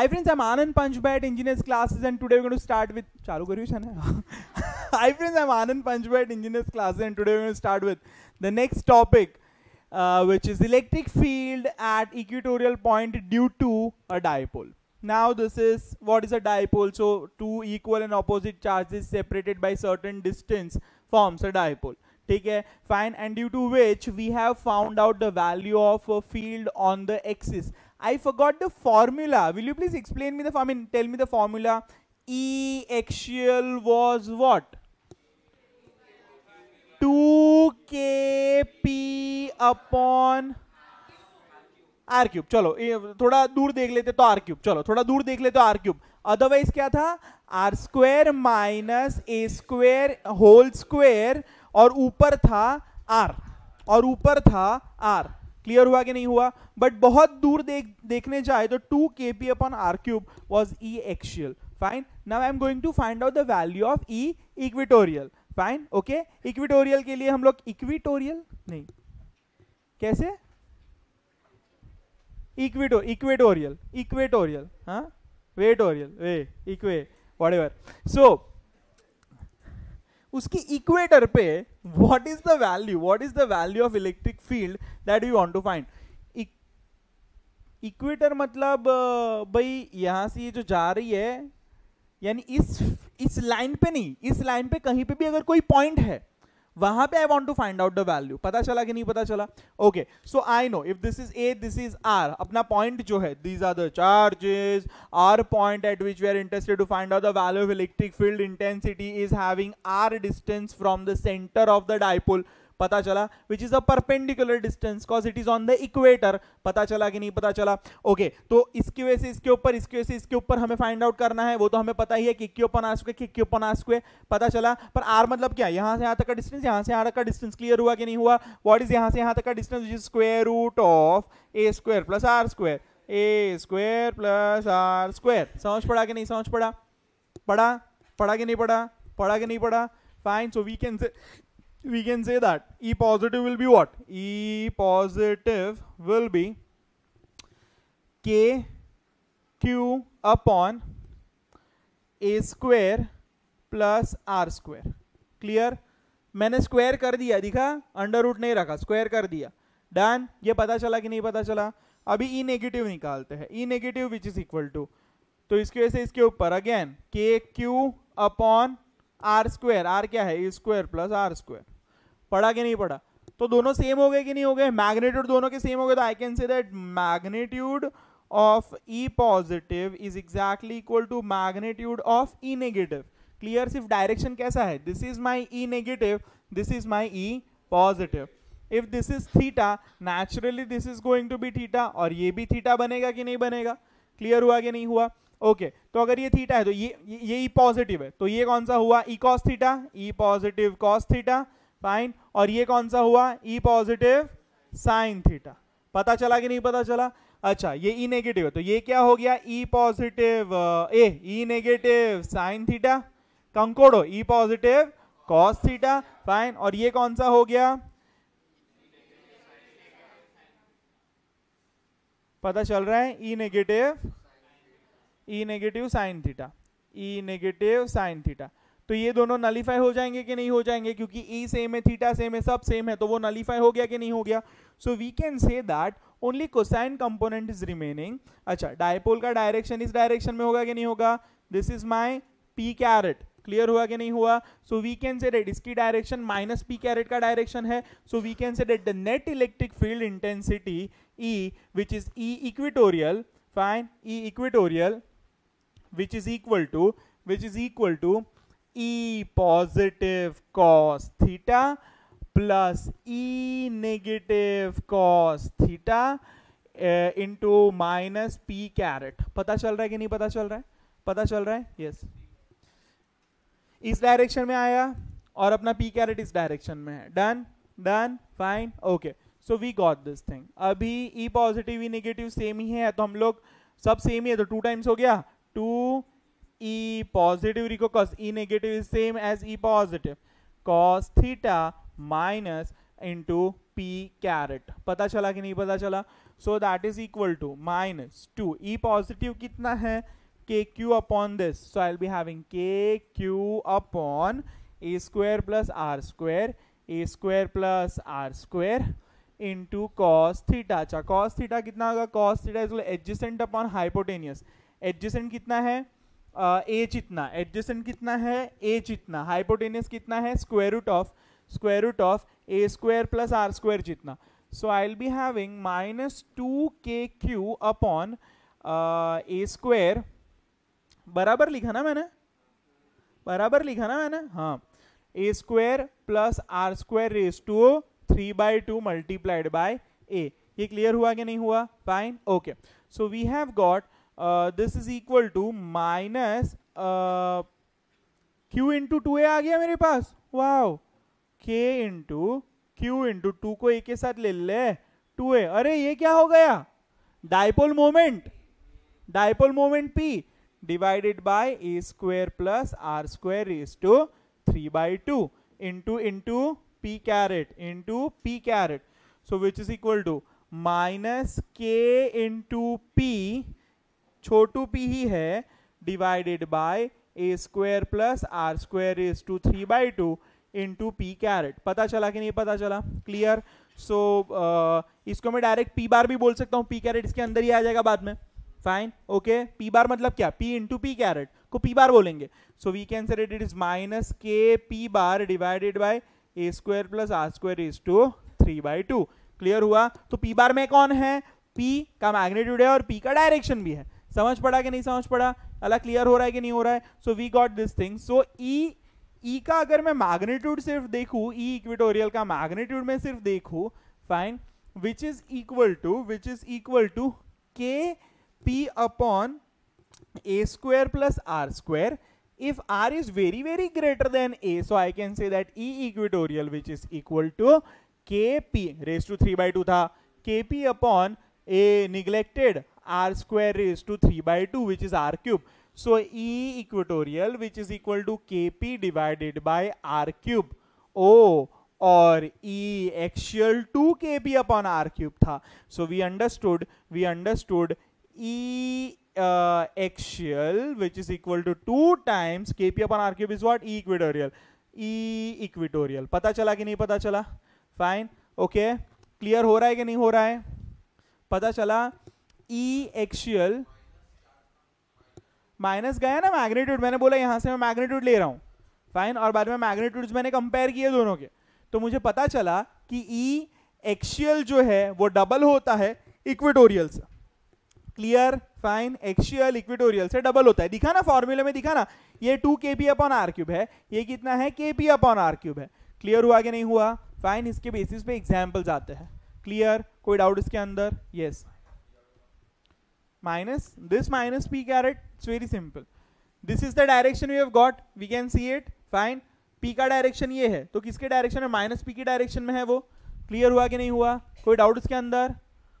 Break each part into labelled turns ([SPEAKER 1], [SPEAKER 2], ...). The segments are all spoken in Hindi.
[SPEAKER 1] Hi friends, I'm Anand at Engineers Classes, and today we're going to start with. Charu Garyushan. Hi friends, I'm Anand at Engineers Classes, and today we're going to start with the next topic, uh, which is electric field at equatorial point due to a dipole. Now this is what is a dipole. So two equal and opposite charges separated by certain distance forms a dipole. ठीक है fine and due to which we have found out the value of field on the axis I I forgot the formula. Will you please explain me the I mean tell me the formula? E axial was what? 2kp upon R cube चलो थोड़ा दूर देख लेते तो आर क्यूब चलो थोड़ा दूर देख लेते आर क्यूब अदरवाइज क्या था R square minus A square whole square और ऊपर था आर और ऊपर था आर क्लियर हुआ कि नहीं हुआ बट बहुत दूर देख देखने जाए तो two K P upon R cube was E axial fine now I am going to find out the value of E equatorial fine okay equatorial के लिए हम लोग इक्विटोरियल नहीं कैसे इक्विटो इक्वेटोरियल इक्वेटोरियल हाँ वेटोरियल वे इक्वे वॉट एवर सो उसकी इक्वेटर पे what is the value what is the value of electric field that you want to find equator मतलब भाई यहाँ से ये जो जा रही है यानी इस इस लाइन पे नहीं इस लाइन पे कहीं पे भी अगर कोई पॉइंट है वहां पे I want to find out the value पता चला कि नहीं पता चला okay so I know if this is a this is R अपना पॉइंट जो है these are the charges R point at which we are interested to find out the value of electric field intensity is having R distance from the centre of the dipole पता चला which is a perpendicular distance cause it is on the equator पता चला कि नहीं पता चला ओके okay, तो इसकी वजह से इसके ऊपर इसकी वजह से इसके ऊपर हमें फाइंड आउट करना है वो तो हमें पता ही है कि क्यों पन आ चुके क्यों पन आ चुके पता चला पर आर मतलब क्या यहाँ से यहाँ तक का डिस्टेंस यहाँ से यहाँ तक का डिस्टेंस क्लियर हुआ कि नहीं हुआ वॉट इज यहाँ से यहाँ तक का distance which is square root of A square plus R square A square plus R square समझ पड़ा कि नहीं समझ पड़ा पढ़ा पढ़ा कि नहीं पढ़ा पढ़ा कि नहीं पढ़ा fine so we can say we can say that E positive will be what? E positive will be K Q upon A square plus R square. clear मैंने स्क्वायर कर दिया दिखा अंडर रूट नहीं रखा स्क्वायर कर दिया डन ये पता चला कि नहीं पता चला अभी ई e नेगेटिव निकालते हैं E negative which is equal to तो इसकी वजह से इसके ऊपर again K Q upon R square R क्या है स्क्वेयर प्लस आर स्क्वेयर पढ़ा कि नहीं पढ़ा तो दोनों सेम हो गए कि नहीं हो गए मैग्नेट्यूड दोनों के सेम हो गए तो I can say that magnitude of E positive is exactly equal to magnitude of E negative clear सिर्फ डायरेक्शन कैसा है this is my E negative this is my E positive if this is theta naturally this is going to be theta और ये भी थीटा बनेगा कि नहीं बनेगा क्लियर हुआ कि नहीं हुआ ओके okay, तो अगर ये थीटा है तो ये ये पॉजिटिव e है तो ये कौन सा हुआ E e cos theta E positive cos theta fine और ये कौन सा हुआ ई पॉजिटिव साइन थीटा पता चला कि नहीं पता चला अच्छा ये ई e नेगेटिव है तो ये क्या हो गया E positive a E negative sine theta कंकोड़ो E positive cos theta fine और ये कौन सा हो गया पता चल रहा है E negative E negative sine theta E negative sine theta तो ये दोनों नलीफाई हो जाएंगे कि नहीं हो जाएंगे क्योंकि ई e सेम है थीटा सेम है सब सेम है तो वो नलीफाई हो गया कि नहीं हो गया so we can say that only cosine component is remaining अच्छा डायपोल का डायरेक्शन इस डायरेक्शन में होगा कि नहीं होगा this is my P caret clear हुआ कि नहीं हुआ so we can say that इसकी डायरेक्शन माइनस पी कैरेट का डायरेक्शन है so we can say that the net electric field intensity E which is E equatorial fine E equatorial which is equal to which is equal to e positive cos theta plus e negative cos theta into minus P caret पता चल रहा है कि नहीं पता चल रहा है पता चल रहा है यस yes. इस डायरेक्शन में आया और अपना पी कैरेट इस डायरेक्शन में है done done fine okay so we got this thing अभी E positive E negative same ही है तो हम लोग सब सेम ही है तो टू टाइम्स हो गया टू ई पॉजिटिव रिको cos E negative is same as E positive cos theta minus into P caret पता चला कि नहीं पता चला so that is equal to minus two E positive कितना है K Q upon this so I be having K Q upon A square plus R square A square plus R square into cos theta अच्छा कॉस थीटा कितना होगा cos theta is adjacent upon hypotenuse adjacent कितना है ए uh, जितना एडजेसेंट कितना है ए जितना हाइपोटेनियस कितना है square root of square root of A square plus R square जितना so I will be having minus two K Q upon A square बराबर लिखा ना मैंने बराबर लिखा ना मैंने हाँ A square plus R square raise to three by two multiplied by A ये क्लियर हुआ कि नहीं हुआ fine okay so we have got this is equal to minus Q into to ए आ गया मेरे पास wow K into Q into two को ए के साथ ले ले टू ए अरे ये क्या हो गया dipole moment dipole moment P divided by A square plus R square is to three by two into into P caret into P caret so which is equal to minus K into P छोटू पी ही है divided by A square plus R square is to three by two two P caret पता चला कि नहीं पता चला क्लियर सो so, uh, इसको मैं डायरेक्ट पी बार भी बोल सकता हूँ पी कैरेट इसके अंदर ही आ जाएगा बाद में फाइन ओके पी बार मतलब क्या पी इंटू पी कैरेट को पी बार बोलेंगे so we can say it is minus K P bar divided by A square plus R square is to three by two clear हुआ तो पी बार में कौन है पी का मैग्नेट्यूड है और पी का डायरेक्शन भी है समझ पड़ा कि नहीं समझ पड़ा अला क्लियर हो रहा है कि नहीं हो रहा है so we got this thing so E E का अगर मैं मैग्नीट्यूड सिर्फ देखूँ ई इक्विटोरियल का मैग्नीट्यूड में सिर्फ देखू fine which is equal to which is equal to K P upon A square plus R R is very very greater than A so I can say that E equatorial which is equal to K P raise to three by two था K P upon A neglected r square raised to 3 by 2 which is r cube. So E equatorial which is equal to Kp divided by r cube. o or E axial 2 Kp upon r cube tha So we understood, we understood E uh, axial which is equal to 2 times Kp upon r cube is what? E equatorial. E equatorial. pata chala ki nahi pata chala Fine. Okay. clear ho raha hai ki nahi ho raha hai पता चला ई एक्शियल माइनस गया ना मैग्नीट्यूड मैंने बोला यहां से मैं मैग्नीट्यूड ले रहा हूं फाइन और बाद में मैग्नीट्यूड्स मैंने कंपेयर किए दोनों के तो मुझे पता चला कि ई e एक्शियल जो है वो डबल होता है इक्विटोरियल से क्लियर फाइन एक्शियल इक्विटोरियल से डबल होता है दिखा ना फॉर्मूले में दिखा ना ये to K P upon R cube है ये कितना है K P upon R cube है क्लियर हुआ कि नहीं हुआ फाइन इसके बेसिस पे एग्जाम्पल्स आते हैं क्लियर कोई डाउट इसके अंदर yes yes. minus this minus p caret it's very simple this is the direction we have got we can see it fine p का direction ये है तो किसके direction में minus p के direction में है वो Clear हुआ कि नहीं हुआ कोई doubt उसके अंदर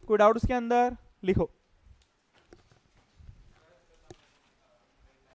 [SPEAKER 1] कोई doubt उसके अंदर लिखो